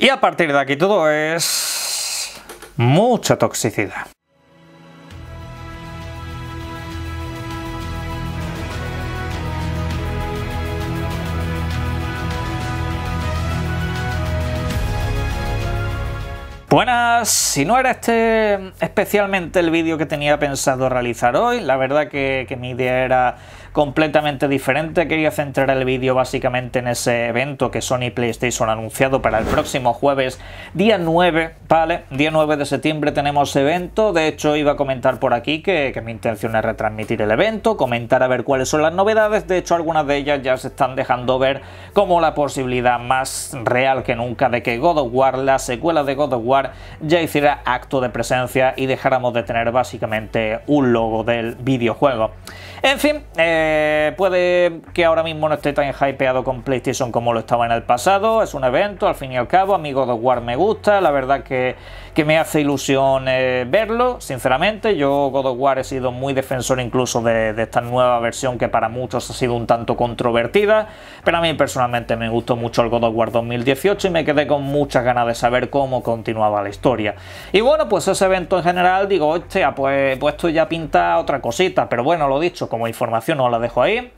Y a partir de aquí todo es mucha toxicidad. Buenas, si no era este especialmente el vídeo que tenía pensado realizar hoy, la verdad que, mi idea era completamente diferente. Quería centrar el vídeo básicamente en ese evento que Sony y PlayStation han anunciado para el próximo jueves, día 9, ¿vale? Día 9 de septiembre tenemos evento. De hecho, iba a comentar por aquí que, que mi intención es retransmitir el evento, comentar a ver cuáles son las novedades. De hecho, algunas de ellas ya se están dejando ver como la posibilidad más real que nunca de que God of War, la secuela de God of War, ya hiciera acto de presencia y dejáramos de tener básicamente un logo del videojuego. En fin, eh, eh, puede que ahora mismo no esté tan hypeado con PlayStation como lo estaba en el pasado. Es un evento, al fin y al cabo. Amigo of War me gusta. La verdad que, me hace ilusión eh, verlo, sinceramente. Yo, God of War, he sido muy defensor incluso de, esta nueva versión que para muchos ha sido un tanto controvertida. Pero a mí personalmente me gustó mucho el God of War 2018 y me quedé con muchas ganas de saber cómo continuaba la historia. Y bueno, pues ese evento en general, digo, este pues, pues esto ya pinta otra cosita. Pero bueno, lo dicho, como información no la dejo ahí.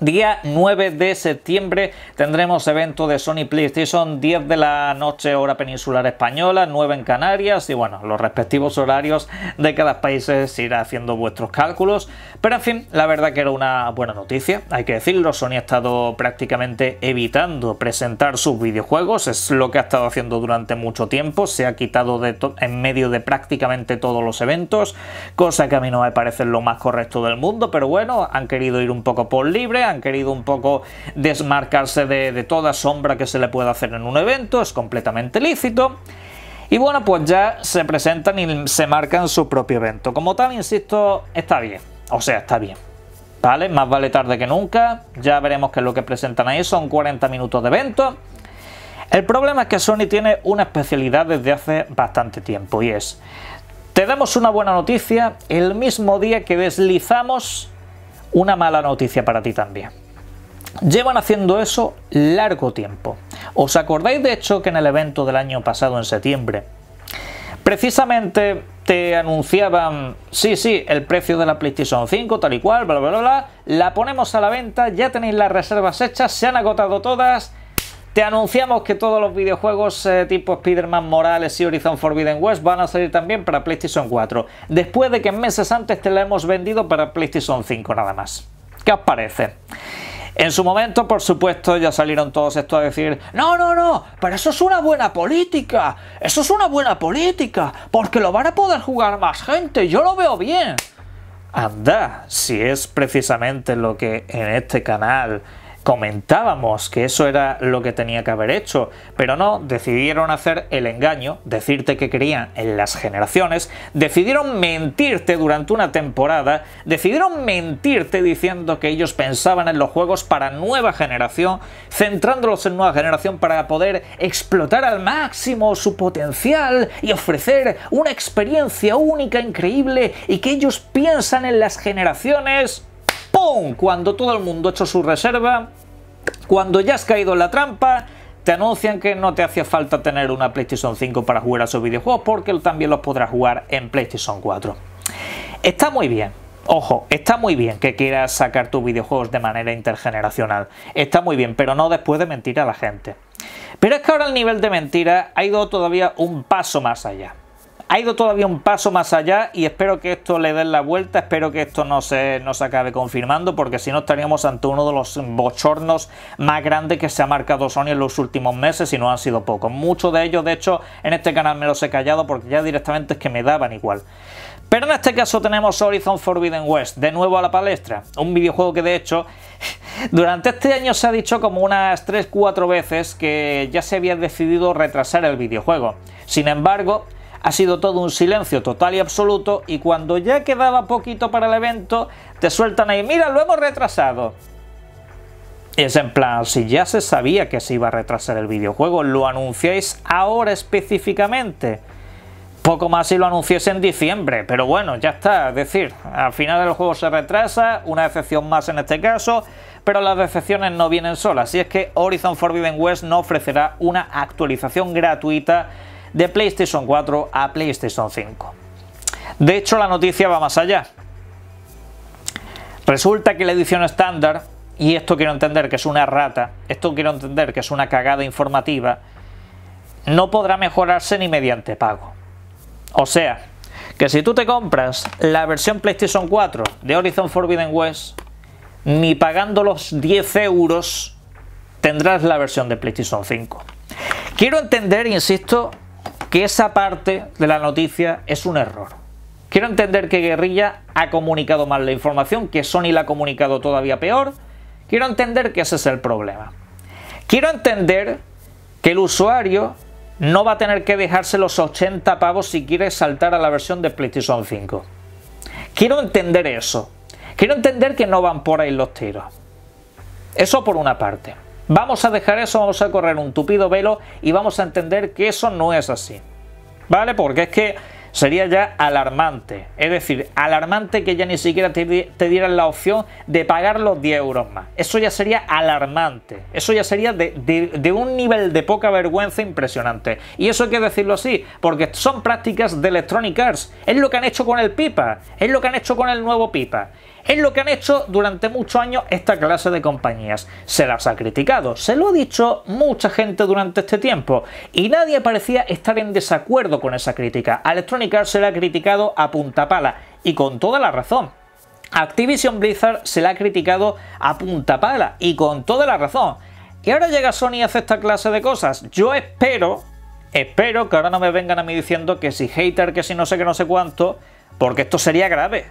Día 9 de septiembre tendremos evento de Sony PlayStation 10 de la noche hora peninsular española, 9 en Canarias y bueno, los respectivos horarios de cada país se irá haciendo vuestros cálculos. Pero en fin, la verdad que era una buena noticia, hay que decirlo, Sony ha estado prácticamente evitando presentar sus videojuegos, es lo que ha estado haciendo durante mucho tiempo, se ha quitado de en medio de prácticamente todos los eventos, cosa que a mí no me parece lo más correcto del mundo, pero bueno, han querido ir un poco por libre han querido un poco desmarcarse de, toda sombra que se le pueda hacer en un evento, es completamente lícito. Y bueno, pues ya se presentan y se marcan su propio evento. Como tal, insisto, está bien. O sea, está bien. ¿Vale? Más vale tarde que nunca. Ya veremos qué lo que presentan ahí. Son 40 minutos de evento. El problema es que Sony tiene una especialidad desde hace bastante tiempo y es, te damos una buena noticia el mismo día que deslizamos una mala noticia para ti también. Llevan haciendo eso largo tiempo. ¿Os acordáis de hecho que en el evento del año pasado, en septiembre, precisamente te anunciaban, sí, sí, el precio de la PlayStation 5, tal y cual, bla, bla, bla, bla, la ponemos a la venta, ya tenéis las reservas hechas, se han agotado todas, te anunciamos que todos los videojuegos eh, tipo Spider-Man Morales y Horizon Forbidden West van a salir también para PlayStation 4, después de que meses antes te la hemos vendido para PlayStation 5 nada más. ¿Qué os parece? En su momento, por supuesto, ya salieron todos estos a decir, no, no, no, pero eso es una buena política, eso es una buena política, porque lo van a poder jugar más gente, yo lo veo bien. Anda, si es precisamente lo que en este canal comentábamos que eso era lo que tenía que haber hecho, pero no, decidieron hacer el engaño, decirte que querían en las generaciones, decidieron mentirte durante una temporada, decidieron mentirte diciendo que ellos pensaban en los juegos para nueva generación, centrándolos en nueva generación para poder explotar al máximo su potencial y ofrecer una experiencia única, increíble, y que ellos piensan en las generaciones ¡Pum! Cuando todo el mundo ha hecho su reserva, cuando ya has caído en la trampa, te anuncian que no te hacía falta tener una PlayStation 5 para jugar a esos videojuegos porque también los podrás jugar en PlayStation 4. Está muy bien, Ojo, está muy bien que quieras sacar tus videojuegos de manera intergeneracional. Está muy bien, pero no después de mentir a la gente. Pero es que ahora el nivel de mentira ha ido todavía un paso más allá ha ido todavía un paso más allá y espero que esto le dé la vuelta, espero que esto no se, no acabe confirmando, porque si no estaríamos ante uno de los bochornos más grandes que se ha marcado Sony en los últimos meses y no han sido pocos. Muchos de ellos, de hecho, en este canal me los he callado porque ya directamente es que me daban igual. Pero en este caso tenemos Horizon Forbidden West, de nuevo a la palestra, un videojuego que de hecho durante este año se ha dicho como unas 3-4 veces que ya se había decidido retrasar el videojuego. Sin embargo, ha sido todo un silencio total y absoluto y cuando ya quedaba poquito para el evento, te sueltan ahí, mira, lo hemos retrasado. es en plan, si ya se sabía que se iba a retrasar el videojuego, lo anunciáis ahora específicamente. Poco más si lo anunciáis en diciembre, pero bueno, ya está. Es decir, al final el juego se retrasa, una excepción más en este caso, pero las decepciones no vienen solas. Así es que Horizon Forbidden West no ofrecerá una actualización gratuita de PlayStation 4 a PlayStation 5. De hecho, la noticia va más allá. Resulta que la edición estándar, y esto quiero entender que es una rata, esto quiero entender que es una cagada informativa, no podrá mejorarse ni mediante pago. O sea, que si tú te compras la versión PlayStation 4 de Horizon Forbidden West, ni pagando los 10 euros tendrás la versión de PlayStation 5. Quiero entender, insisto, que esa parte de la noticia es un error. Quiero entender que Guerrilla ha comunicado mal la información, que Sony la ha comunicado todavía peor. Quiero entender que ese es el problema. Quiero entender que el usuario no va a tener que dejarse los 80 pavos si quiere saltar a la versión de PlayStation 5. Quiero entender eso. Quiero entender que no van por ahí los tiros. Eso por una parte. Vamos a dejar eso, vamos a correr un tupido velo y vamos a entender que eso no es así. ¿Vale? Porque es que sería ya alarmante. Es decir, alarmante que ya ni siquiera te, dieran la opción de pagar los 10 euros más. Eso ya sería alarmante. Eso ya sería de, de un nivel de poca vergüenza impresionante. Y eso hay que decirlo así, porque son prácticas de Electronic Arts. Es lo que han hecho con el Pipa, es lo que han hecho con el nuevo Pipa. Es lo que han hecho durante muchos años esta clase de compañías. Se las ha criticado, se lo ha dicho mucha gente durante este tiempo y nadie parecía estar en desacuerdo con esa crítica. Electronic Arts se la ha criticado a punta pala. y con toda la razón. Activision Blizzard se la ha criticado a punta pala. y con toda la razón. Y ahora llega Sony a hace esta clase de cosas. Yo espero, espero que ahora no me vengan a mí diciendo que si hater, que si no sé qué, no sé cuánto, porque esto sería grave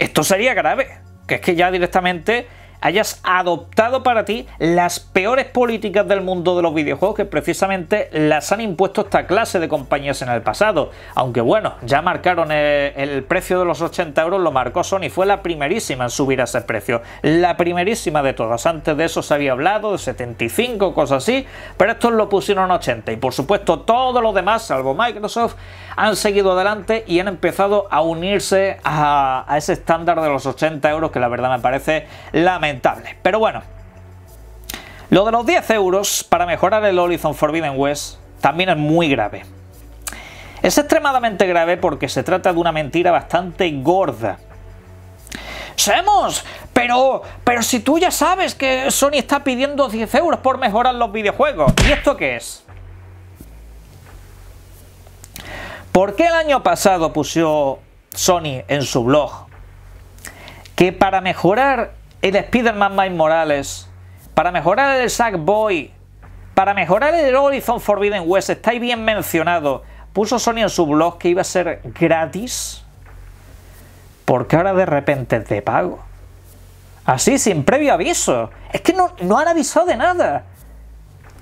esto sería grave, que es que ya directamente hayas adoptado para ti las peores políticas del mundo de los videojuegos que precisamente las han impuesto esta clase de compañías en el pasado. Aunque bueno, ya marcaron eh, el, precio de los 80 euros, lo marcó Sony, fue la primerísima en subir a ese precio. La primerísima de todas. Antes de eso se había hablado de 75, cosas así, pero estos lo pusieron 80. Y por supuesto todos los demás, salvo Microsoft, han seguido adelante y han empezado a unirse a, ese estándar de los 80 euros que la verdad me parece lamentable pero bueno, lo de los 10 euros para mejorar el Horizon Forbidden West también es muy grave. Es extremadamente grave porque se trata de una mentira bastante gorda. ¡Semos! Pero, pero si tú ya sabes que Sony está pidiendo 10 euros por mejorar los videojuegos, ¿y esto qué es? ¿Por qué el año pasado puso Sony en su blog que para mejorar el Spider-Man Morales, para mejorar el Sackboy, para mejorar el Horizon Forbidden West, estáis bien mencionado. Puso Sony en su blog que iba a ser gratis. Porque ahora de repente te de pago. Así, sin previo aviso. Es que no, no han avisado de nada.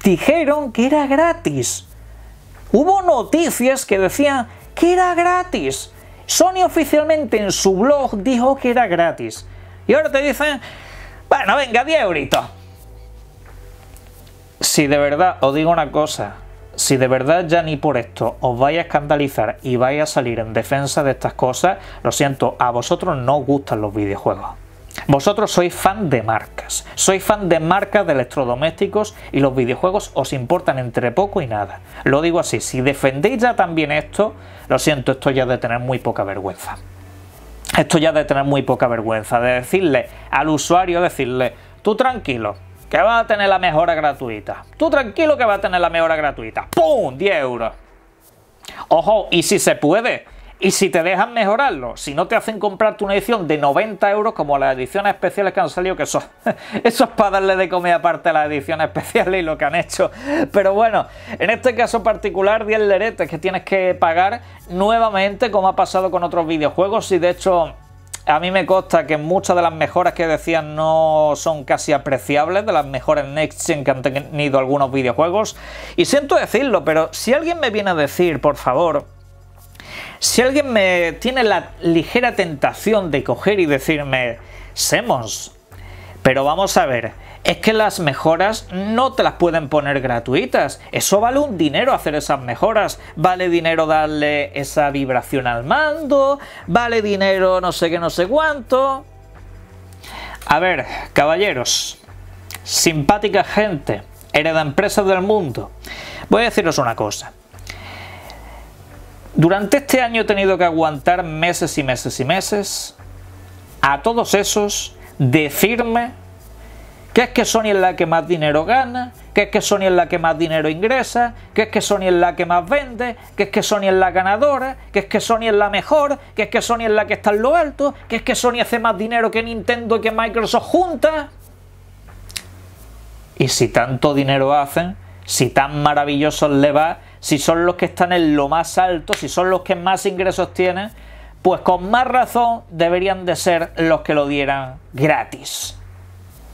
Dijeron que era gratis. Hubo noticias que decían que era gratis. Sony oficialmente en su blog dijo que era gratis. Y ahora te dicen, bueno, venga, 10 euritos. Si de verdad, os digo una cosa, si de verdad ya ni por esto os vais a escandalizar y vais a salir en defensa de estas cosas, lo siento, a vosotros no gustan los videojuegos. Vosotros sois fan de marcas, sois fan de marcas de electrodomésticos y los videojuegos os importan entre poco y nada. Lo digo así, si defendéis ya también esto, lo siento, esto ya de tener muy poca vergüenza esto ya de tener muy poca vergüenza, de decirle al usuario, decirle, tú tranquilo, que va a tener la mejora gratuita. Tú tranquilo que va a tener la mejora gratuita. ¡Pum! 10 euros. Ojo, y si se puede, y si te dejan mejorarlo, si no te hacen comprarte una edición de 90 euros como las ediciones especiales que han salido, que eso, es para darle de comer aparte a las ediciones especiales y lo que han hecho. Pero bueno, en este caso particular, 10 leretes que tienes que pagar nuevamente, como ha pasado con otros videojuegos, y de hecho a mí me consta que muchas de las mejoras que decían no son casi apreciables, de las mejores Next Gen que han tenido algunos videojuegos. Y siento decirlo, pero si alguien me viene a decir, por favor, si alguien me tiene la ligera tentación de coger y decirme, Semos, pero vamos a ver, es que las mejoras no te las pueden poner gratuitas. Eso vale un dinero hacer esas mejoras. Vale dinero darle esa vibración al mando. Vale dinero no sé qué, no sé cuánto. A ver, caballeros, simpática gente, hereda empresa del mundo. Voy a deciros una cosa. Durante este año he tenido que aguantar meses y meses y meses a todos esos decirme que es que Sony es la que más dinero gana, que es que Sony es la que más dinero ingresa, que es que Sony es la que más vende, que es que Sony es la ganadora, que es que Sony es la mejor, que es que Sony es la que está en lo alto, que es que Sony hace más dinero que Nintendo y que Microsoft junta. Y si tanto dinero hacen, si tan maravillosos le va, si son los que están en lo más alto, si son los que más ingresos tienen, pues con más razón deberían de ser los que lo dieran gratis.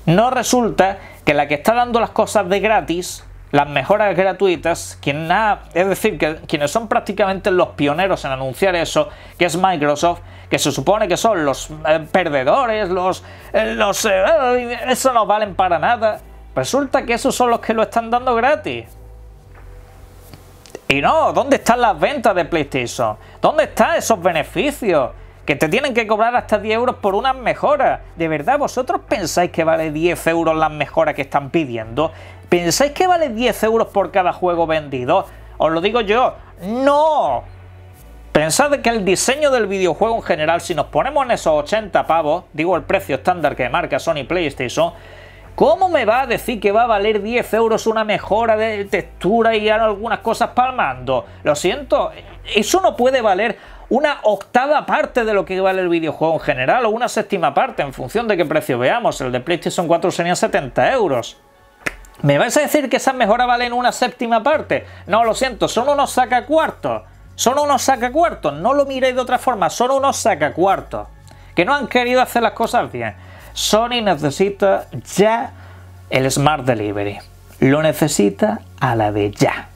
No resulta que la que está dando las cosas de gratis, las mejoras gratuitas, quien nada, es decir, que quienes son prácticamente los pioneros en anunciar eso, que es Microsoft, que se supone que son los eh, perdedores, los... Eh, eh, eso no valen para nada. Resulta que esos son los que lo están dando gratis no, ¿dónde están las ventas de PlayStation? ¿Dónde están esos beneficios? Que te tienen que cobrar hasta 10 euros por unas mejoras. ¿De verdad vosotros pensáis que vale 10 euros las mejoras que están pidiendo? ¿Pensáis que vale 10 euros por cada juego vendido? Os lo digo yo, no. Pensad que el diseño del videojuego en general, si nos ponemos en esos 80 pavos, digo el precio estándar que marca Sony PlayStation, ¿Cómo me va a decir que va a valer 10 euros una mejora de textura y algunas cosas palmando. Lo siento, eso no puede valer una octava parte de lo que vale el videojuego en general o una séptima parte en función de qué precio veamos. El de PlayStation 4 serían 70 euros. ¿Me vais a decir que esas mejoras valen una séptima parte? No, lo siento, son unos cuartos. Son unos cuartos. no lo miréis de otra forma, son unos cuartos. Que no han querido hacer las cosas bien. Sony necesita ya el Smart Delivery. Lo necesita a la de ya.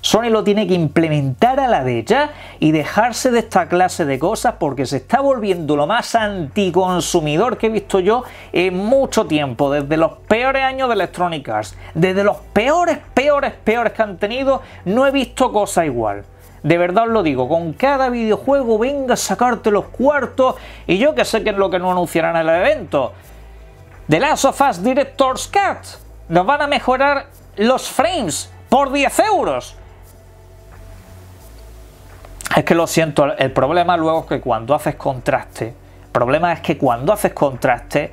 Sony lo tiene que implementar a la de ya y dejarse de esta clase de cosas porque se está volviendo lo más anticonsumidor que he visto yo en mucho tiempo, desde los peores años de Electronic Arts, desde los peores, peores, peores que han tenido, no he visto cosa igual de verdad os lo digo, con cada videojuego venga a sacarte los cuartos y yo que sé que es lo que no anunciarán en el evento. The Last of Us Director's Cut. Nos van a mejorar los frames por 10 euros. Es que lo siento, el problema luego es que cuando haces contraste, el problema es que cuando haces contraste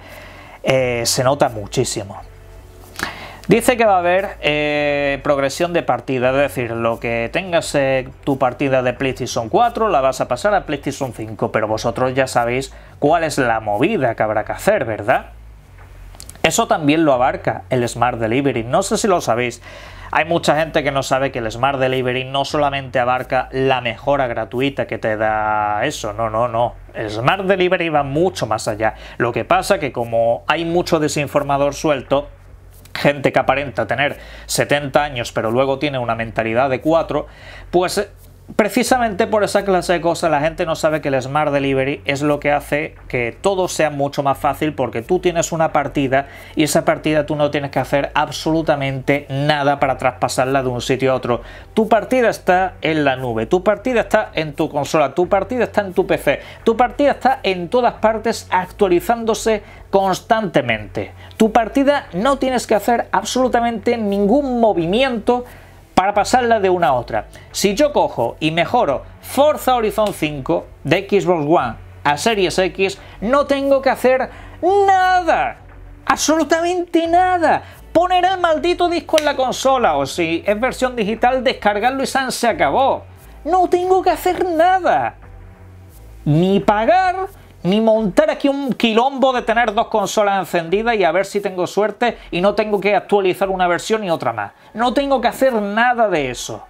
eh, se nota muchísimo. Dice que va a haber eh, progresión de partida, es decir, lo que tengas eh, tu partida de PlayStation 4 la vas a pasar a PlayStation 5, pero vosotros ya sabéis cuál es la movida que habrá que hacer, ¿verdad? Eso también lo abarca el Smart Delivery, no sé si lo sabéis. Hay mucha gente que no sabe que el Smart Delivery no solamente abarca la mejora gratuita que te da eso, no, no, no. El Smart Delivery va mucho más allá. Lo que pasa que como hay mucho desinformador suelto, gente que aparenta tener 70 años pero luego tiene una mentalidad de 4, pues Precisamente por esa clase de cosas la gente no sabe que el Smart Delivery es lo que hace que todo sea mucho más fácil porque tú tienes una partida y esa partida tú no tienes que hacer absolutamente nada para traspasarla de un sitio a otro. Tu partida está en la nube, tu partida está en tu consola, tu partida está en tu PC, tu partida está en todas partes actualizándose constantemente. Tu partida no tienes que hacer absolutamente ningún movimiento para pasarla de una a otra. Si yo cojo y mejoro Forza Horizon 5 de Xbox One a Series X, no tengo que hacer nada. Absolutamente nada. Poner el maldito disco en la consola o si es versión digital, descargarlo y San se acabó. No tengo que hacer nada. Ni pagar ni montar aquí un quilombo de tener dos consolas encendidas y a ver si tengo suerte y no tengo que actualizar una versión y otra más. No tengo que hacer nada de eso.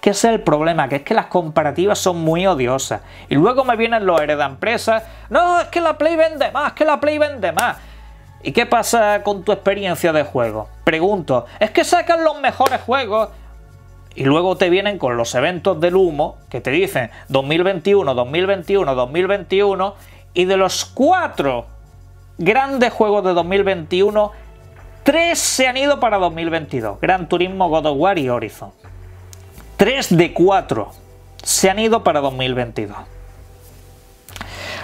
¿Qué es el problema, que es que las comparativas son muy odiosas. Y luego me vienen los empresas no, es que la Play vende más, es que la Play vende más. ¿Y qué pasa con tu experiencia de juego? Pregunto, es que sacan los mejores juegos, y luego te vienen con los eventos del humo que te dicen 2021, 2021, 2021 y de los cuatro grandes juegos de 2021, tres se han ido para 2022. Gran Turismo, God of War y Horizon. Tres de cuatro se han ido para 2022.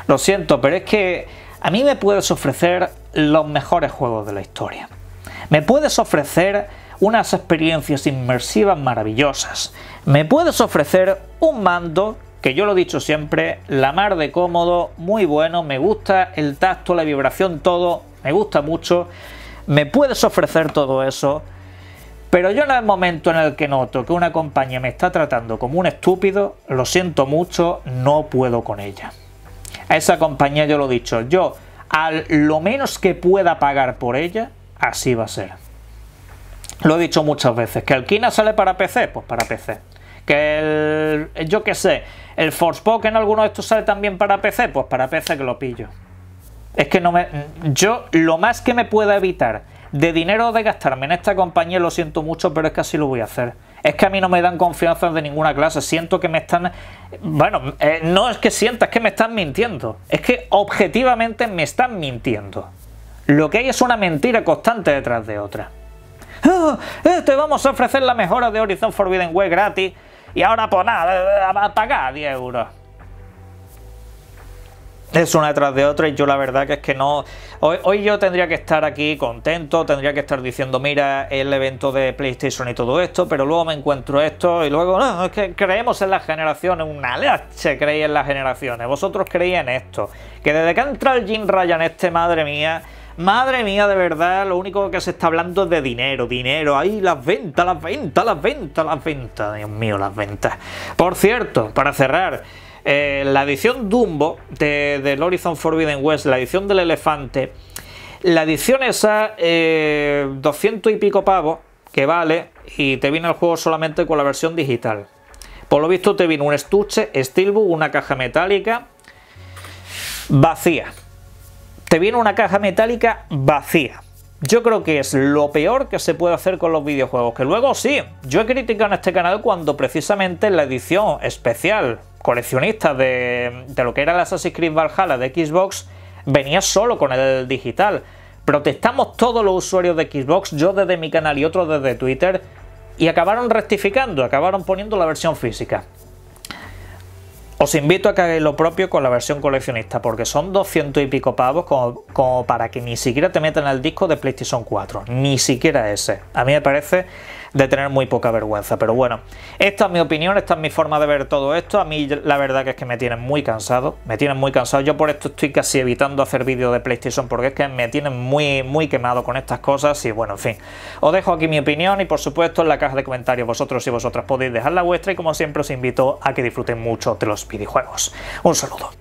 Lo siento, pero es que a mí me puedes ofrecer los mejores juegos de la historia. Me puedes ofrecer unas experiencias inmersivas maravillosas. Me puedes ofrecer un mando que yo lo he dicho siempre, la mar de cómodo, muy bueno, me gusta el tacto, la vibración, todo, me gusta mucho, me puedes ofrecer todo eso, pero yo en el momento en el que noto que una compañía me está tratando como un estúpido, lo siento mucho, no puedo con ella. A esa compañía yo lo he dicho, yo a lo menos que pueda pagar por ella, así va a ser. Lo he dicho muchas veces, que Alquina sale para PC, pues para PC el, yo qué sé, el en alguno de estos sale también para PC, pues para PC que lo pillo. Es que no me. Yo, lo más que me pueda evitar de dinero de gastarme en esta compañía, lo siento mucho, pero es que así lo voy a hacer. Es que a mí no me dan confianza de ninguna clase. Siento que me están. Bueno, eh, no es que sienta, es que me están mintiendo. Es que objetivamente me están mintiendo. Lo que hay es una mentira constante detrás de otra. ¡Ah! Eh, te vamos a ofrecer la mejora de Horizon Forbidden West gratis y ahora por pues nada, a pagar 10 euros. Es una detrás de otra y yo la verdad que es que no... Hoy, yo tendría que estar aquí contento, tendría que estar diciendo, mira, el evento de PlayStation y todo esto, pero luego me encuentro esto y luego, no, es que creemos en las generaciones, un leche creí en las generaciones, vosotros creéis en esto, que desde que entra el Jim Ryan este, madre mía, Madre mía, de verdad, lo único que se está hablando es de dinero, dinero. Ahí las ventas, las ventas, las ventas, las ventas. Dios mío, las ventas. Por cierto, para cerrar, eh, la edición Dumbo de, del Horizon Forbidden West, la edición del elefante, la edición esa, 200 eh, y pico pavos, que vale, y te viene el juego solamente con la versión digital. Por lo visto te vino un estuche, Steelbook, una caja metálica vacía te viene una caja metálica vacía. Yo creo que es lo peor que se puede hacer con los videojuegos, que luego sí, yo he criticado en este canal cuando precisamente la edición especial coleccionista de, lo que era el Assassin's Creed Valhalla de Xbox venía solo con el digital. Protestamos todos los usuarios de Xbox, yo desde mi canal y otros desde Twitter, y acabaron rectificando, acabaron poniendo la versión física. Os invito a que hagáis lo propio con la versión coleccionista, porque son 200 y pico pavos como, como para que ni siquiera te metan el disco de PlayStation 4, ni siquiera ese. A mí me parece de tener muy poca vergüenza. Pero bueno, esta es mi opinión, esta es mi forma de ver todo esto. A mí la verdad que es que me tienen muy cansado, me tienen muy cansado. Yo por esto estoy casi evitando hacer vídeos de PlayStation porque es que me tienen muy, muy quemado con estas cosas y bueno, en fin. Os dejo aquí mi opinión y por supuesto en la caja de comentarios vosotros y vosotras podéis dejar la vuestra y como siempre os invito a que disfruten mucho de los videojuegos. Un saludo.